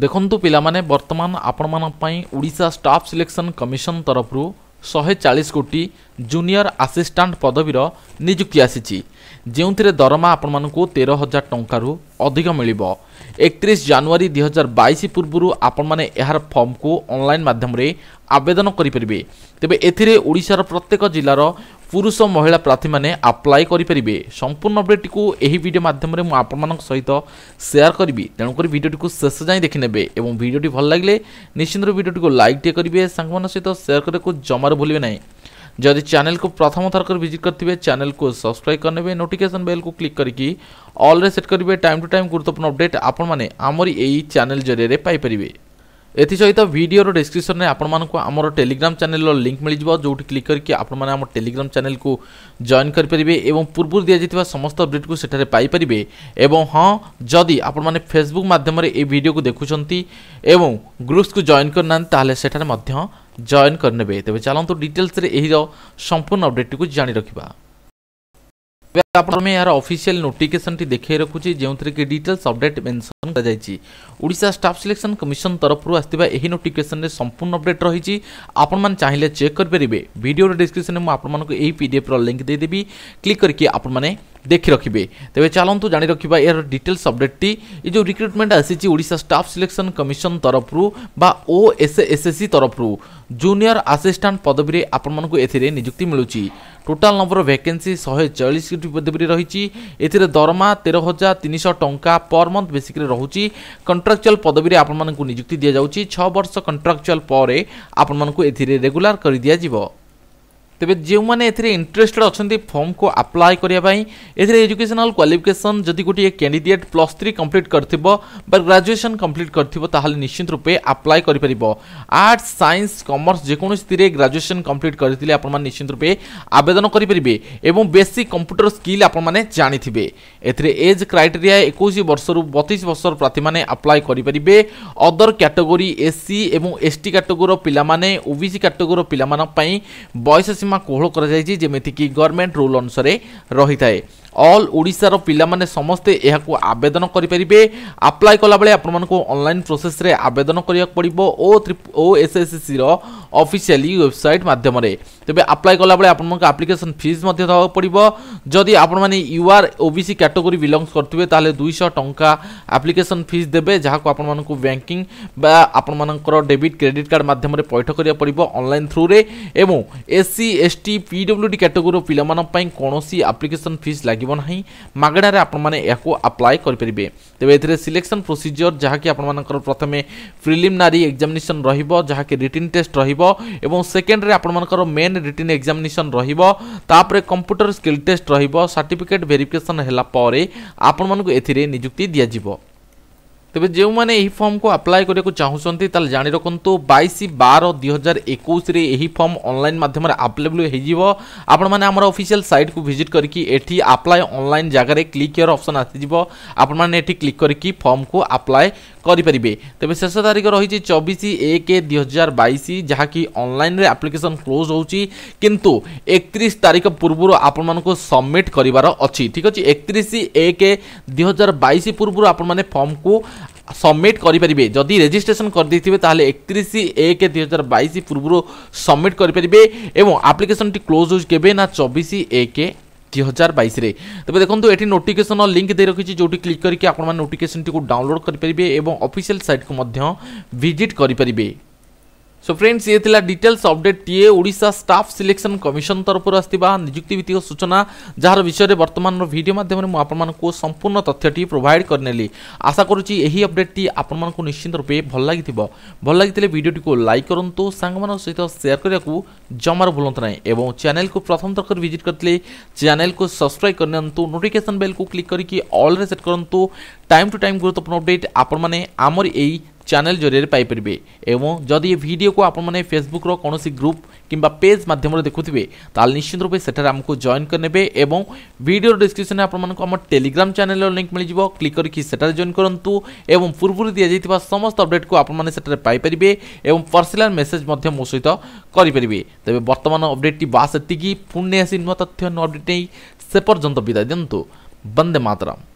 ଦେଖନ୍ତୁ ପିଲାମାନେ ବର୍ତ୍ତମାନ ଆପଣମାନଙ୍କ ପାଇଁ ଓଡ଼ିଶା ଷ୍ଟାଫ୍ ସିଲେକ୍ସନ୍ କମିଶନ ତରଫରୁ ଶହେ ଚାଳିଶ କୋଟି ଜୁନିୟର ଆସିଷ୍ଟାଣ୍ଟ ପଦବୀର ନିଯୁକ୍ତି ଆସିଛି ଯେଉଁଥିରେ ଦରମା ଆପଣମାନଙ୍କୁ ତେର ହଜାର ଟଙ୍କାରୁ ଅଧିକ ମିଳିବ ଏକତିରିଶ ଜାନୁଆରୀ ଦୁଇହଜାର ବାଇଶ ପୂର୍ବରୁ ଆପଣମାନେ ଏହାର ଫର୍ମକୁ ଅନଲାଇନ୍ ମାଧ୍ୟମରେ ଆବେଦନ କରିପାରିବେ ତେବେ ଏଥିରେ ଓଡ଼ିଶାର ପ୍ରତ୍ୟେକ ଜିଲ୍ଲାର পুরুষ ও মহিলা প্রার্থীমানে আপ্লাই করিপারিবে সম্পূর্ণ অপডেটটিকু এই ভিডিও মাধ্যমে মু আপনার সহিত সেয়ার করবি তেমকরি ভিডিওটিকে শেষ যাই দেখি নেবে এবং ভিডিওটি ভাল লাগলে নিশ্চিন্ত ভিডিওটিকে লাইক টিকে করবে সাংমান সহিত সেয়ার করা জমার ভুলবে না যদি চ্যানেল को प्रथम थर कर विजिट करेंगे चैनल को सब्सक्राइब करने नोटिफिकेशन बेल को क्लिक करके ऑल रे सेट करेंगे टाइम टू टाइम गुरुत्वपूर्ण अपडेट आपण मैंने आमरी यही चैनल जरिए पाइपर ଏଥିସହିତ ଭିଡ଼ିଓର ଡେସ୍କ୍ରିପ୍ସନ୍ରେ ଆପଣମାନଙ୍କୁ ଆମର ଟେଲିଗ୍ରାମ ଚ୍ୟାନେଲର ଲିଙ୍କ୍ ମିଳିଯିବ ଯେଉଁଠି କ୍ଲିକ୍ କରିକି ଆପଣମାନେ ଆମ ଟେଲିଗ୍ରାମ ଚ୍ୟାନେଲକୁ ଜଏନ୍ କରିପାରିବେ ଏବଂ ପୂର୍ବରୁ ଦିଆଯାଇଥିବା ସମସ୍ତ ଅପଡେଟ୍କୁ ସେଠାରେ ପାଇପାରିବେ ଏବଂ ହଁ ଯଦି ଆପଣମାନେ ଫେସବୁକ୍ ମାଧ୍ୟମରେ ଏହି ଭିଡ଼ିଓକୁ ଦେଖୁଛନ୍ତି ଏବଂ ଗ୍ରୁପ୍ସକୁ ଜଏନ୍ କରିନାହାନ୍ତି ତାହେଲେ ସେଠାରେ ମଧ୍ୟ ଜଏନ୍ କରିନେବେ ତେବେ ଚାଲନ୍ତୁ ଡିଟେଲ୍ସରେ ଏହିର ସମ୍ପୂର୍ଣ୍ଣ ଅପଡେଟ୍ଟିକୁ ଜାଣି ରଖିବା আপনার এর অফিসিয়াল নোটিফিকেশনটি দেখাই রাখুছি যেউথে কি ডিটেলস অপডেট মেনশন করা যাইছি ওড়িশা স্টাফ সিলেকশন কমিশন তরফর আসিবা এই নোটিফিকেশনরে সম্পূর্ণ অপডেট রয়েছে আপনার চাইলে চেক করে পারে ভিডিওর ডিসক্রিপশনে মু আপনার এই পিডিএফ র লিঙ্ক দিয়ে দেবি ক্লিক করি আপনার দেখি রখিবে তেবে চালন্তু জানি রখিবা এর ডিটেলস অপডেটটি এই যে রিক্রুটমেন্ট আসিছি ওড়িশা স্টাফ সিলেকশন কমিশন তরফরু বা ও এস এসএসসি তরফরু জুনিয়র আসিষ্টান্ট পদবীরে ଆପଣମାନଙ୍କୁ ଏଥିରେ ନିଯୁକ୍ତି ମିଳୁଛି ଟୋଟାଲ୍ ନମ୍ବର ଭ୍ୟାକେନ୍ସି ଶହେ ଚାଳିଶଟି ପଦବୀରେ ରହିଛି ଏଥିରେ ଦରମା ତେର ହଜାର ତିନିଶହ ଟଙ୍କା ପର୍ ମନ୍ଥ ବେସିକ୍ରେ ରହୁଛି କଣ୍ଟ୍ରାକ୍ଚୁଆଲ୍ ପଦବୀରେ ଆପଣମାନଙ୍କୁ ନିଯୁକ୍ତି ଦିଆଯାଉଛି ଛଅ ବର୍ଷ କଣ୍ଟ୍ରାକ୍ଚୁଆଲ୍ ପରେ ଆପଣମାନଙ୍କୁ ଏଥିରେ ରେଗୁଲାର କରିଦିଆଯିବ ତେବେ ଯେଉଁମାନେ ଏଥିରେ ଇଣ୍ଟରେଷ୍ଟେଡ୍ ଅଛନ୍ତି ଫର୍ମକୁ ଆପ୍ଲାଏ କରିବା ପାଇଁ ଏଥିରେ ଏଜୁକେସନାଲ୍ କ୍ୱାଲିଫିକେସନ୍ ଯଦି ଗୋଟିଏ କ୍ୟାଣ୍ଡିଡେଟ୍ ପ୍ଲସ୍ ଥ୍ରୀ କମ୍ପ୍ଲିଟ୍ କରିଥିବ ବା ଗ୍ରାଜୁଏସନ୍ କମ୍ପ୍ଲିଟ୍ କରିଥିବ ତାହେଲେ ନିଶ୍ଚିତ ରୂପେ ଆପ୍ଲାଏ କରିପାରିବ ଆର୍ଟ୍ସ ସାଇନ୍ସ କମର୍ସ ଯେକୌଣସିଥିରେ ଗ୍ରାଜୁଏସନ୍ କମ୍ପ୍ଲିଟ୍ କରିଥିଲେ ଆପଣମାନେ ନିଶ୍ଚିତ ରୂପେ ଆବେଦନ କରିପାରିବେ ଏବଂ ବେସିକ୍ କମ୍ପ୍ୟୁଟର ସ୍କିଲ୍ ଆପଣମାନେ ଜାଣିଥିବେ ଏଥିରେ ଏଜ୍ କ୍ରାଇଟେରିଆ ଏକୋଇଶ ବର୍ଷରୁ ବତିଶ ବର୍ଷର ପ୍ରାର୍ଥୀମାନେ ଆପ୍ଲାଏ କରିପାରିବେ ଅଦର କ୍ୟାଟେଗୋରୀ ଏସ୍ସି ଏବଂ ଏସ୍ଟି କ୍ୟାଟେଗୋରୀର ପିଲାମାନେ ଓବିସି କ୍ୟାଟେଗୋରୀର ପିଲାମାନଙ୍କ ପାଇଁ ବୟସ ସୀମା ସୀମା କୋହଳ କରାଯାଇଛି ଯେମିତିକି ଗଭର୍ଣ୍ଣମେଣ୍ଟ ରୁଲ୍ ଅନୁସାରେ ରହିଥାଏ অল ওড়িশার পিলামানে সমস্তে এখন আবেদন করে আপ্লাই কলাবেলে আপনার অনলাইন প্রোসেসে আবেদন করা পড়ব O O S S C website মাধ্যমে তবে আপ্লাই কলাবেলে আপনার আপ্লিকেসন ফিজ দেওয়া পড়ব যদি আপনার ইউআর ওবিসি ক্যাটগোরি বিলংস করতে তাহলে দুইশ টঙ্কা আপ্লিকেসন ফিজ দেবে যা আপনার ব্যাঙ্কিং বা আপনার ডেবিট ক্রেডিট কার্ড মাধ্যমে পৈঠ করা পড়ব অনলাইন থ্রুরে এবং এসসি এসটি পিডব্লুডি ক্যাটেগোরি পিলামানপাই কোণী আপ্লিকেসন ফিজ লাগে ଲାଗିବ ନାହିଁ ମାଗଣାରେ ଆପଣମାନେ ଏହାକୁ ଆପ୍ଲାଏ କରିପାରିବେ ତେବେ ଏଥିରେ ସିଲେକ୍ସନ୍ ପ୍ରୋସିଜିଓର ଯାହାକି ଆପଣମାନଙ୍କର ପ୍ରଥମେ ପ୍ରିଲିମିନାରୀ ଏକ୍ଜାମିନେସନ୍ ରହିବ ଯାହାକି ରିଟିନ୍ ଟେଷ୍ଟ ରହିବ ଏବଂ ସେକେଣ୍ଡରେ ଆପଣମାନଙ୍କର ମେନ୍ ରିଟିନ୍ ଏକ୍ଜାମିନେସନ୍ ରହିବ ତାପରେ କମ୍ପ୍ୟୁଟର ସ୍କିଲ୍ ଟେଷ୍ଟ ରହିବ ସାର୍ଟିଫିକେଟ୍ ଭେରିଫିକେସନ୍ ହେଲା ପରେ ଆପଣମାନଙ୍କୁ ଏଥିରେ ନିଯୁକ୍ତି ଦିଆଯିବ ତେବେ ଯେଉଁମାନେ ଏହି ଫର୍ମକୁ ଆପ୍ଲାଏ କରିବାକୁ ଚାହୁଁଛନ୍ତି ତାହେଲେ ଜାଣି ରଖନ୍ତୁ ବାଇଶ ବାର ଦୁଇ ହଜାର ଏକୋଇଶରେ ଏହି ଫର୍ମ ଅନଲାଇନ୍ ମାଧ୍ୟମରେ ଆଭେଲେବୁଲ୍ ହୋଇଯିବ ଆପଣମାନେ ଆମର ଅଫିସିଆଲ୍ ସାଇଟ୍କୁ ଭିଜିଟ୍ କରିକି ଏଠି ଆପ୍ଲାଏ ଅନଲାଇନ୍ ଜାଗାରେ କ୍ଲିକ୍ ଇୟର ଅପସନ୍ ଆସିଯିବ ଆପଣମାନେ ଏଠି କ୍ଲିକ୍ କରିକି ଫର୍ମକୁ ଆପ୍ଲାଏ କରିପାରିବେ ତେବେ ଶେଷ ତାରିଖ ରହିଛି ଚବିଶ ଏକ ଦୁଇ ହଜାର ବାଇଶ ଯାହାକି ଅନଲାଇନ୍ରେ ଆପ୍ଲିକେସନ୍ କ୍ଲୋଜ୍ ହେଉଛି କିନ୍ତୁ ଏକତିରିଶ ତାରିଖ ପୂର୍ବରୁ ଆପଣମାନଙ୍କୁ ସବମିଟ୍ କରିବାର ଅଛି ଠିକ୍ ଅଛି ଏକତିରିଶ ଏକ ଦୁଇ ହଜାର ବାଇଶ ପୂର୍ବରୁ ଆପଣମାନେ ଫର୍ମକୁ सबमिट करें जदि रेजिट्रेसन करदे ताहले एकतीस एक दुई हजार बैश पूर्व सबमिट करेंगे और आप्लिकेसन टी क्लोज हो चबीश एक ଦୁଇ ହଜାର ବାଇଶରେ ତେବେ ଦେଖନ୍ତୁ ଏଠି ନୋଟିଫିକେସନ୍ ଲିଙ୍କ୍ ଦେଇ ରଖିଛି ଯେଉଁଠି କ୍ଲିକ୍ କରିକି ଆପଣମାନେ ନୋଟିଫିକେସନ୍ଟିକୁ ଡାଉନଲୋଡ଼୍ କରିପାରିବେ ଏବଂ ଅଫିସିଆଲ୍ ସାଇଟ୍କୁ ମଧ୍ୟ ଭିଜିଟ୍ କରିପାରିବେ সো ফ্রেন্ডস ইয়ে লা ডিটেলস অপডেট টিএ ওড়শা স্টাফ সিলেকশন কমিশন তরফর আসিবা নিযুক্তি ভিত্তিক সূচনা যার বিষয়ে বর্তমানর ভিডিও মাধ্যমে মু আপনার সম্পূর্ণ তথ্যটি প্রোভাইড করেনেলি আশা করছি এই অপডেটটি আপনার নিশ্চিন্ত রূপে ভাল লাগি ভাল লাগিলে ভিডিওটি লাইক করতু সাংমান সহ সেয়ার করা জমার ভুলতু না এবং চ্যানেলকে প্রথম তরফ ভিজিট করলে চ্যানেলকে সবসক্রাইব করে নিউ নোটিফিকেসন বেলকু ক্লিক করি অলরে সেট করতু টাইম টু টাইম গুরুত্বপূর্ণ অপডেট আপনার আমার এই চ্যানেল জরিয়ে পাইপারে এবং যদি এ ভিডিওকে আপনার ফেসবুকর কোণী গ্রুপ কিংবা পেজ মাধ্যমে দেখুবে তাহলে নিশ্চিত রূপে সেটার আমি জয়েন করে নেবে এবং ভিডিওর ডিসক্রিপশনে আপনার আমার টেলিগ্রাম চ্যানেলর লিঙ্ক মিলিযোগ ক্লিক করি সেটার জয়েন করতু এবং পূর্বর দিয়াযাইଥିବା সমস্ত অপডেটকু আপনার মানে সেটার পাইপারে এবং পার্সোনাল মেসেজ মধ্যে মো সহ করে তবে বর্তমান অপডেটটি বাস এতিকি পুনে আসি নূয় তথ্য অপডেট নেই সে পর্যন্ত বিদায় দিন্তু বন্দে মাতরম